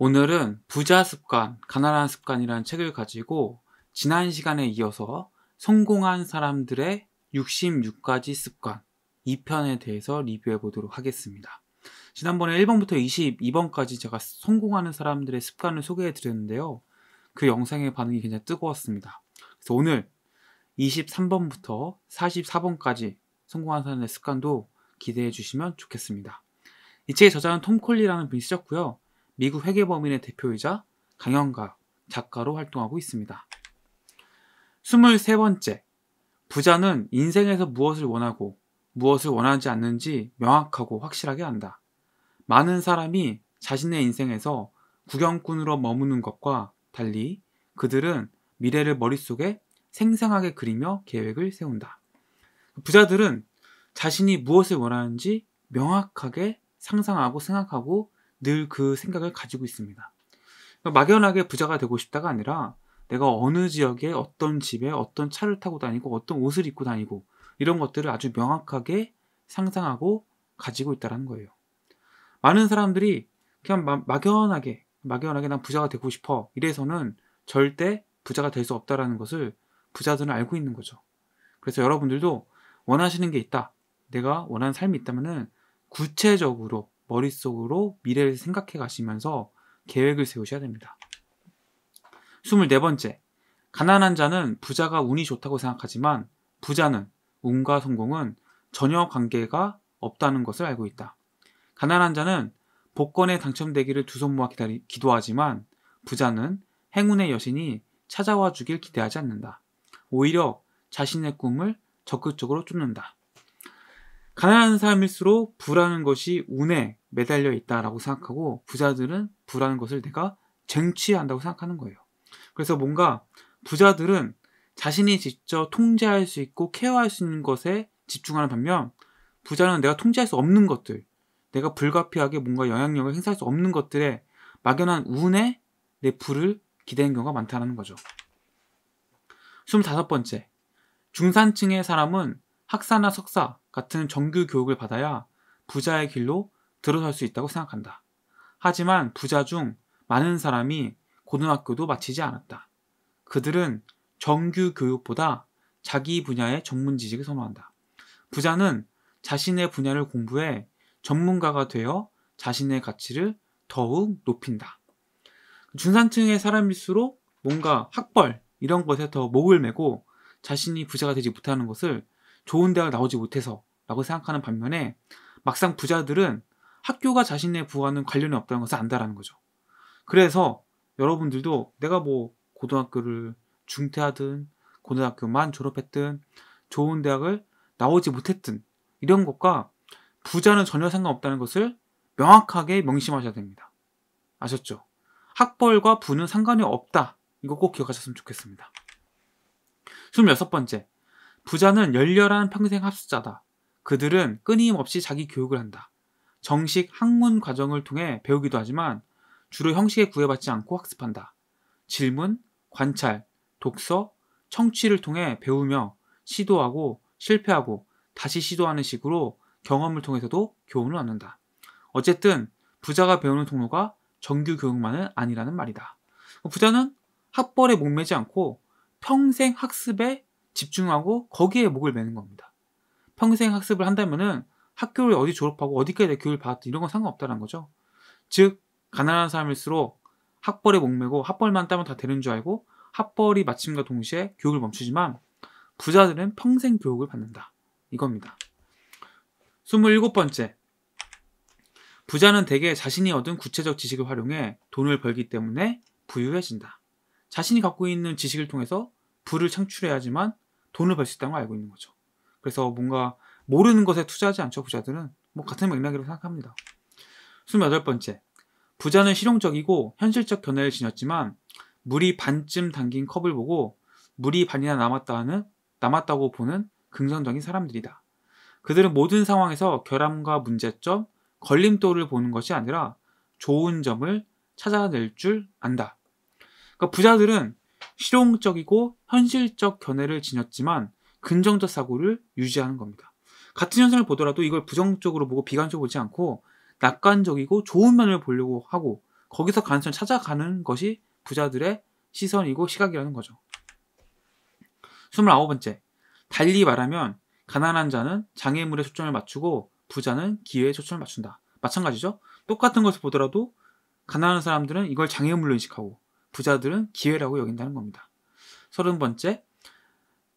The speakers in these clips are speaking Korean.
오늘은 부자 습관, 가난한 습관이라는 책을 가지고 지난 시간에 이어서 성공한 사람들의 66가지 습관 2편에 대해서 리뷰해 보도록 하겠습니다. 지난번에 1번부터 22번까지 제가 성공하는 사람들의 습관을 소개해 드렸는데요. 그 영상의 반응이 굉장히 뜨거웠습니다. 그래서 오늘 23번부터 44번까지 성공한 사람의 습관도 기대해 주시면 좋겠습니다. 이 책의 저자는 톰 콜리라는 분이 쓰셨고요. 미국 회계범인의 대표이자 강연가, 작가로 활동하고 있습니다. 23번째. 부자는 인생에서 무엇을 원하고 무엇을 원하지 않는지 명확하고 확실하게 안다. 많은 사람이 자신의 인생에서 구경꾼으로 머무는 것과 달리 그들은 미래를 머릿속에 생생하게 그리며 계획을 세운다. 부자들은 자신이 무엇을 원하는지 명확하게 상상하고 생각하고 늘그 생각을 가지고 있습니다. 그러니까 막연하게 부자가 되고 싶다가 아니라 내가 어느 지역에 어떤 집에 어떤 차를 타고 다니고 어떤 옷을 입고 다니고 이런 것들을 아주 명확하게 상상하고 가지고 있다는 거예요. 많은 사람들이 그냥 마, 막연하게 막연하게 난 부자가 되고 싶어 이래서는 절대 부자가 될 수 없다라는 것을 부자들은 알고 있는 거죠. 그래서 여러분들도 원하시는 게 있다. 내가 원하는 삶이 있다면 구체적으로 머릿속으로 미래를 생각해 가시면서 계획을 세우셔야 됩니다. 24번째. 가난한 자는 부자가 운이 좋다고 생각하지만 부자는 운과 성공은 전혀 관계가 없다는 것을 알고 있다. 가난한 자는 복권에 당첨되기를 두 손 모아 기다리, 기도하지만 부자는 행운의 여신이 찾아와 주길 기대하지 않는다. 오히려 자신의 꿈을 적극적으로 쫓는다. 가난한 사람일수록 부라는 것이 운에 매달려 있다라고 생각하고 부자들은 부라는 것을 내가 쟁취한다고 생각하는 거예요. 그래서 뭔가 부자들은 자신이 직접 통제할 수 있고 케어할 수 있는 것에 집중하는 반면 부자는 내가 통제할 수 없는 것들, 내가 불가피하게 뭔가 영향력을 행사할 수 없는 것들에 막연한 운에 내 부를 기대는 경우가 많다는 거죠. 25번째. 중산층의 사람은 학사나 석사 같은 정규 교육을 받아야 부자의 길로 들어설 수 있다고 생각한다. 하지만 부자 중 많은 사람이 고등학교도 마치지 않았다. 그들은 정규 교육보다 자기 분야의 전문 지식을 선호한다. 부자는 자신의 분야를 공부해 전문가가 되어 자신의 가치를 더욱 높인다. 중산층의 사람일수록 뭔가 학벌 이런 것에 더 목을 메고 자신이 부자가 되지 못하는 것을 좋은 대학 나오지 못해서 라고 생각하는 반면에 막상 부자들은 학교가 자신의 부하는 관련이 없다는 것을 안다라는 거죠. 그래서 여러분들도 내가 뭐 고등학교를 중퇴하든 고등학교만 졸업했든 좋은 대학을 나오지 못했든 이런 것과 부자는 전혀 상관없다는 것을 명확하게 명심하셔야 됩니다. 아셨죠? 학벌과 부는 상관이 없다. 이거 꼭 기억하셨으면 좋겠습니다. 26번째. 부자는 열렬한 평생 합숙자다. 그들은 끊임없이 자기 교육을 한다. 정식 학문 과정을 통해 배우기도 하지만 주로 형식에 구애받지 않고 학습한다. 질문, 관찰, 독서, 청취를 통해 배우며 시도하고 실패하고 다시 시도하는 식으로 경험을 통해서도 교훈을 얻는다. 어쨌든 부자가 배우는 통로가 정규 교육만은 아니라는 말이다. 부자는 학벌에 목매지 않고 평생 학습에 집중하고 거기에 목을 매는 겁니다. 평생 학습을 한다면은 학교를 어디 졸업하고 어디까지 내 교육을 받았든 이런 건 상관없다는 거죠. 즉 가난한 사람일수록 학벌에 목매고 학벌만 따면 다 되는 줄 알고 학벌이 마침과 동시에 교육을 멈추지만 부자들은 평생 교육을 받는다. 이겁니다. 27번째. 부자는 대개 자신이 얻은 구체적 지식을 활용해 돈을 벌기 때문에 부유해진다. 자신이 갖고 있는 지식을 통해서 부를 창출해야지만 돈을 벌 수 있다는 걸 알고 있는 거죠. 그래서 뭔가 모르는 것에 투자하지 않죠 부자들은 뭐 같은 맥락이라고 생각합니다. 28번째 부자는 실용적이고 현실적 견해를 지녔지만 물이 반쯤 담긴 컵을 보고 물이 반이나 남았다는 남았다고 보는 긍정적인 사람들이다. 그들은 모든 상황에서 결함과 문제점, 걸림돌을 보는 것이 아니라 좋은 점을 찾아낼 줄 안다. 그러니까 부자들은 실용적이고 현실적 견해를 지녔지만 긍정적 사고를 유지하는 겁니다. 같은 현상을 보더라도 이걸 부정적으로 보고 비관적으로 보지 않고 낙관적이고 좋은 면을 보려고 하고 거기서 가능성을 찾아가는 것이 부자들의 시선이고 시각이라는 거죠. 29번째. 달리 말하면 가난한 자는 장애물에 초점을 맞추고 부자는 기회에 초점을 맞춘다. 마찬가지죠. 똑같은 것을 보더라도 가난한 사람들은 이걸 장애물로 인식하고 부자들은 기회라고 여긴다는 겁니다. 30번째.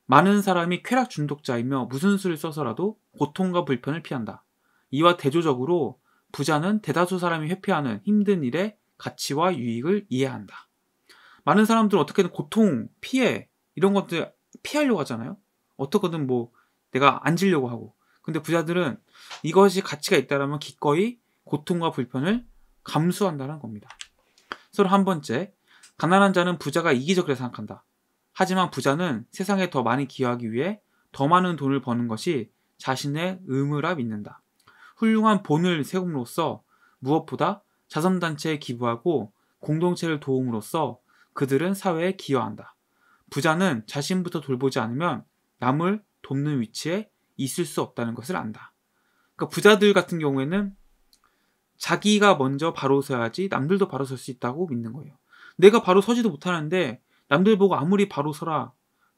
많은 사람이 쾌락 중독자이며 무슨 수를 써서라도 고통과 불편을 피한다. 이와 대조적으로 부자는 대다수 사람이 회피하는 힘든 일의 가치와 유익을 이해한다. 많은 사람들은 어떻게든 고통, 피해 이런 것들 피하려고 하잖아요. 어떻게든 뭐 내가 앉으려고 하고. 근데 부자들은 이것이 가치가 있다라면 기꺼이 고통과 불편을 감수한다는 겁니다. 서로 한 번째, 가난한 자는 부자가 이기적이라 생각한다. 하지만 부자는 세상에 더 많이 기여하기 위해 더 많은 돈을 버는 것이 자신의 의무라 믿는다. 훌륭한 본을 세움으로써 무엇보다 자선단체에 기부하고 공동체를 도움으로써 그들은 사회에 기여한다. 부자는 자신부터 돌보지 않으면 남을 돕는 위치에 있을 수 없다는 것을 안다. 그러니까 부자들 같은 경우에는 자기가 먼저 바로 서야지 남들도 바로 설 수 있다고 믿는 거예요. 내가 바로 서지도 못하는데 남들 보고 아무리 바로 서라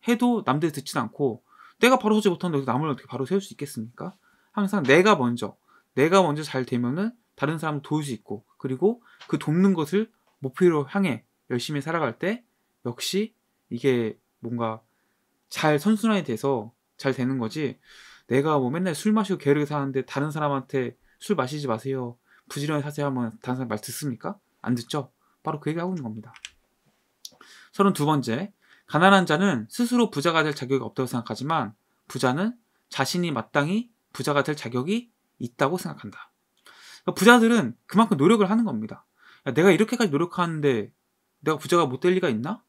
해도 남들 듣진 않고 내가 바로 서지 못한는데어 남을 어떻게 바로 세울 수 있겠습니까? 항상 내가 먼저 내가 먼저 잘 되면은 다른 사람 도울 수 있고 그리고 그 돕는 것을 목표로 향해 열심히 살아갈 때 역시 이게 뭔가 잘 선순환이 돼서 잘 되는 거지 내가 뭐 맨날 술 마시고 게으르게 사는데 다른 사람한테 술 마시지 마세요 부지런히 사세요 하면 다른 사람 말 듣습니까? 안 듣죠? 바로 그 얘기 하고 있는 겁니다. 32번째 가난한 자는 스스로 부자가 될 자격이 없다고 생각하지만 부자는 자신이 마땅히 부자가 될 자격이 있다고 생각한다. 그러니까 부자들은 그만큼 노력을 하는 겁니다. 내가 이렇게까지 노력하는데 내가 부자가 못 될 리가 있나?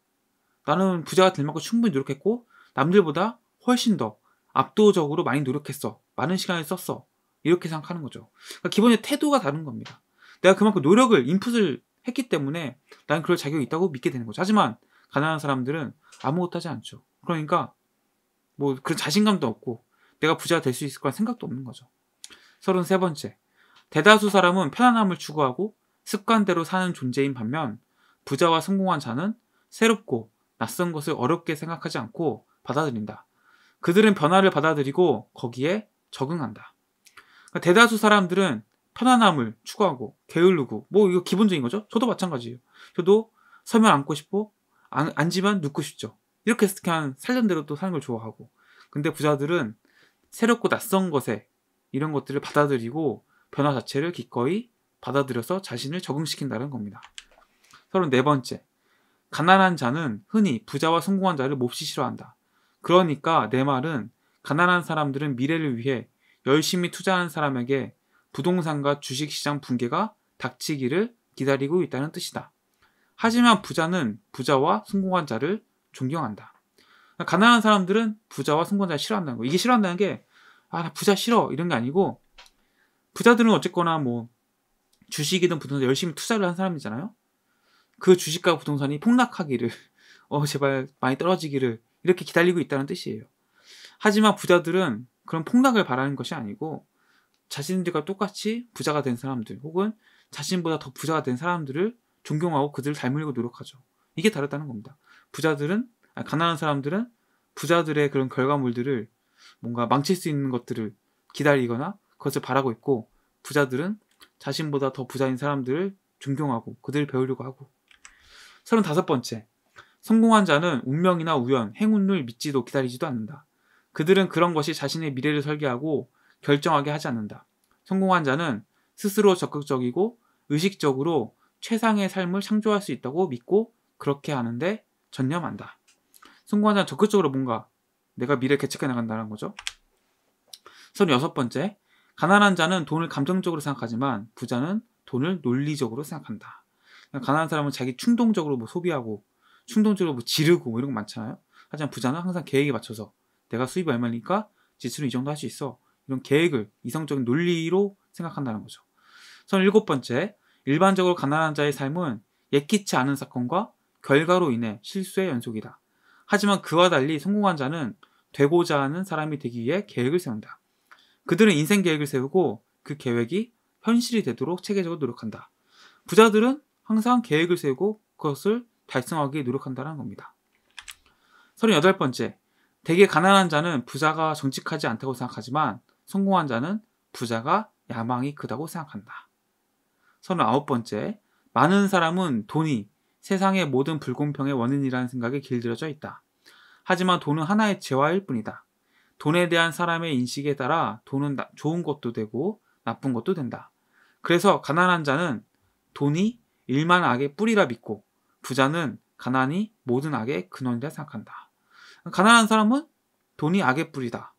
나는 부자가 될 만큼 충분히 노력했고 남들보다 훨씬 더 압도적으로 많이 노력했어. 많은 시간을 썼어. 이렇게 생각하는 거죠. 그러니까 기본의 태도가 다른 겁니다. 내가 그만큼 노력을 인풋을 했기 때문에 나는 그럴 자격이 있다고 믿게 되는 거죠. 하지만 가난한 사람들은 아무것도 하지 않죠. 그러니까 뭐 그런 자신감도 없고 내가 부자가 될 수 있을 거란 생각도 없는 거죠. 33번째. 대다수 사람은 편안함을 추구하고 습관대로 사는 존재인 반면 부자와 성공한 자는 새롭고 낯선 것을 어렵게 생각하지 않고 받아들인다. 그들은 변화를 받아들이고 거기에 적응한다. 그러니까 대다수 사람들은 편안함을 추구하고 게을르고뭐 이거 기본적인 거죠. 저도 마찬가지예요. 저도 서면 앉고 싶고 안, 안지만 눕고 싶죠. 이렇게 그냥 살련대로 또 사는 걸 좋아하고. 근데 부자들은 새롭고 낯선 것에 이런 것들을 받아들이고 변화 자체를 기꺼이 받아들여서 자신을 적응시킨다는 겁니다. 34번째. 가난한 자는 흔히 부자와 성공한 자를 몹시 싫어한다. 그러니까 내 말은 가난한 사람들은 미래를 위해 열심히 투자하는 사람에게 부동산과 주식시장 붕괴가 닥치기를 기다리고 있다는 뜻이다. 하지만 부자는 부자와 승공한 자를 존경한다. 가난한 사람들은 부자와 승공한 자를 싫어한다는 거. 이게 싫어한다는 게, 아, 나 부자 싫어. 이런 게 아니고, 부자들은 어쨌거나 뭐, 주식이든 부동산 열심히 투자를 한 사람이잖아요? 그 주식과 부동산이 폭락하기를, 어, 제발 많이 떨어지기를, 이렇게 기다리고 있다는 뜻이에요. 하지만 부자들은 그런 폭락을 바라는 것이 아니고, 자신들과 똑같이 부자가 된 사람들, 혹은 자신보다 더 부자가 된 사람들을 존경하고 그들을 닮으려고 노력하죠. 이게 다르다는 겁니다. 부자들은 아니, 가난한 사람들은 부자들의 그런 결과물들을 뭔가 망칠 수 있는 것들을 기다리거나 그것을 바라고 있고 부자들은 자신보다 더 부자인 사람들을 존경하고 그들을 배우려고 하고 35번째 성공한 자는 운명이나 우연, 행운을 믿지도 기다리지도 않는다. 그들은 그런 것이 자신의 미래를 설계하고 결정하게 하지 않는다. 성공한 자는 스스로 적극적이고 의식적으로 최상의 삶을 창조할 수 있다고 믿고 그렇게 하는데 전념한다. 승관자는 적극적으로 뭔가 내가 미래 개척해 나간다는 거죠. 36번째, 가난한 자는 돈을 감정적으로 생각하지만 부자는 돈을 논리적으로 생각한다. 가난한 사람은 자기 충동적으로 뭐 소비하고 충동적으로 뭐 지르고 뭐 이런 거 많잖아요. 하지만 부자는 항상 계획에 맞춰서 내가 수입이 얼마니까 지출은 이 정도 할 수 있어. 이런 계획을 이성적인 논리로 생각한다는 거죠. 37번째, 일반적으로 가난한 자의 삶은 예기치 않은 사건과 결과로 인해 실수의 연속이다. 하지만 그와 달리 성공한 자는 되고자 하는 사람이 되기 위해 계획을 세운다. 그들은 인생 계획을 세우고 그 계획이 현실이 되도록 체계적으로 노력한다. 부자들은 항상 계획을 세우고 그것을 달성하기 노력한다는 겁니다. 38번째. 대개 가난한 자는 부자가 정직하지 않다고 생각하지만 성공한 자는 부자가 야망이 크다고 생각한다. 서른아홉 번째 많은 사람은 돈이 세상의 모든 불공평의 원인이라는 생각에 길들여져 있다. 하지만 돈은 하나의 재화일 뿐이다. 돈에 대한 사람의 인식에 따라 돈은 좋은 것도 되고 나쁜 것도 된다. 그래서 가난한 자는 돈이 일만 악의 뿌리라 믿고 부자는 가난이 모든 악의 근원이라 생각한다. 가난한 사람은 돈이 악의 뿌리다.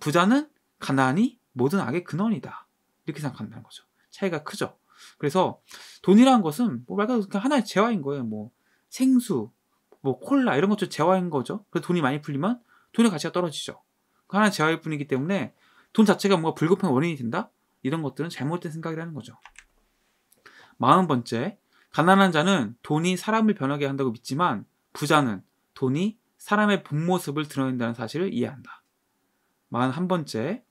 부자는 가난이 모든 악의 근원이다. 이렇게 생각한다는 거죠. 차이가 크죠. 그래서 돈이라는 것은 뭐말 그대로 하나의 재화인 거예요. 뭐 생수, 뭐 콜라 이런 것도 재화인 거죠. 그래서 돈이 많이 풀리면 돈의 가치가 떨어지죠. 그 하나의 재화일 뿐이기 때문에 돈 자체가 뭔가 불급한 원인이 된다? 이런 것들은 잘못된 생각이라는 거죠. 마흔 번째, 가난한 자는 돈이 사람을 변하게 한다고 믿지만 부자는 돈이 사람의 본 모습을 드러낸다는 사실을 이해한다. 마흔 한번째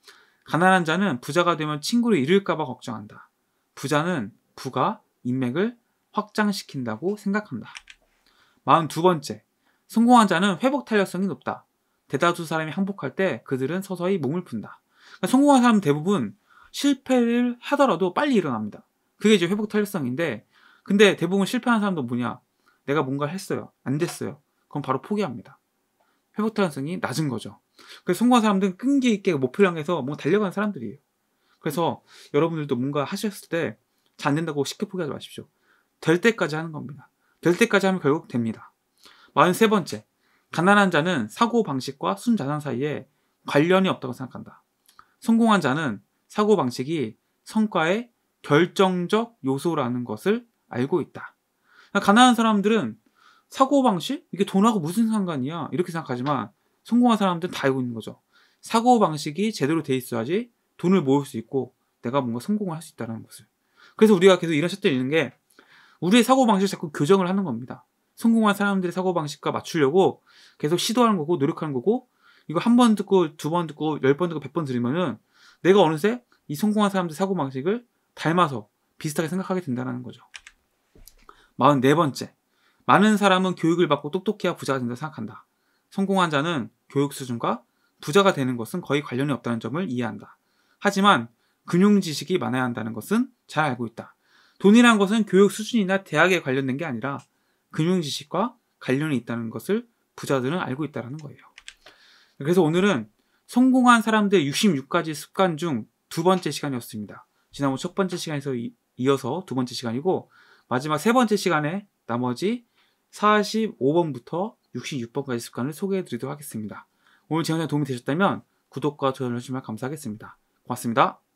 가난한 자는 부자가 되면 친구를 잃을까봐 걱정한다. 부자는 부가 인맥을 확장시킨다고 생각한다. 42번째. 성공한 자는 회복 탄력성이 높다. 대다수 사람이 항복할 때 그들은 서서히 몸을 푼다. 그러니까 성공한 사람 대부분 실패를 하더라도 빨리 일어납니다. 그게 이제 회복 탄력성인데, 근데 대부분 실패한 사람도 뭐냐? 내가 뭔가 했어요. 안 됐어요. 그럼 바로 포기합니다. 회복 탄력성이 낮은 거죠. 그래서 성공한 사람들은 끈기 있게 목표를 향해서 뭐달려간 사람들이에요. 그래서 여러분들도 뭔가 하셨을 때 잘안 된다고 쉽게 포기하지 마십시오. 될 때까지 하는 겁니다. 될 때까지 하면 결국 됩니다. 43번째. 가난한 자는 사고 방식과 순자산 사이에 관련이 없다고 생각한다. 성공한 자는 사고 방식이 성과의 결정적 요소라는 것을 알고 있다. 그러니까 가난한 사람들은 사고 방식? 이게 돈하고 무슨 상관이야? 이렇게 생각하지만 성공한 사람들은 다 알고 있는 거죠. 사고 방식이 제대로 돼 있어야지 돈을 모을 수 있고 내가 뭔가 성공을 할 수 있다는 것을. 그래서 우리가 계속 이런 샷들 있는 게 우리의 사고방식을 자꾸 교정을 하는 겁니다. 성공한 사람들의 사고방식과 맞추려고 계속 시도하는 거고 노력하는 거고 이거 한 번 듣고 두 번 듣고 열 번 듣고 백 번 들으면은 내가 어느새 이 성공한 사람들 의 사고방식을 닮아서 비슷하게 생각하게 된다는 거죠. 44번째. 많은 사람은 교육을 받고 똑똑해야 부자가 된다고 생각한다. 성공한 자는 교육 수준과 부자가 되는 것은 거의 관련이 없다는 점을 이해한다. 하지만 금융 지식이 많아야 한다는 것은 잘 알고 있다. 돈이란 것은 교육 수준이나 대학에 관련된 게 아니라 금융 지식과 관련이 있다는 것을 부자들은 알고 있다는 거예요. 그래서 오늘은 성공한 사람들의 66가지 습관 중 두 번째 시간이었습니다. 지난번 첫 번째 시간에서 이, 어서두 번째 시간이고 마지막 세 번째 시간에 나머지 45번부터 66번까지 습관을 소개해 드리도록 하겠습니다. 오늘 제 영상 도움이 되셨다면 구독과 좋아요 눌러주시면 감사하겠습니다. 고맙습니다.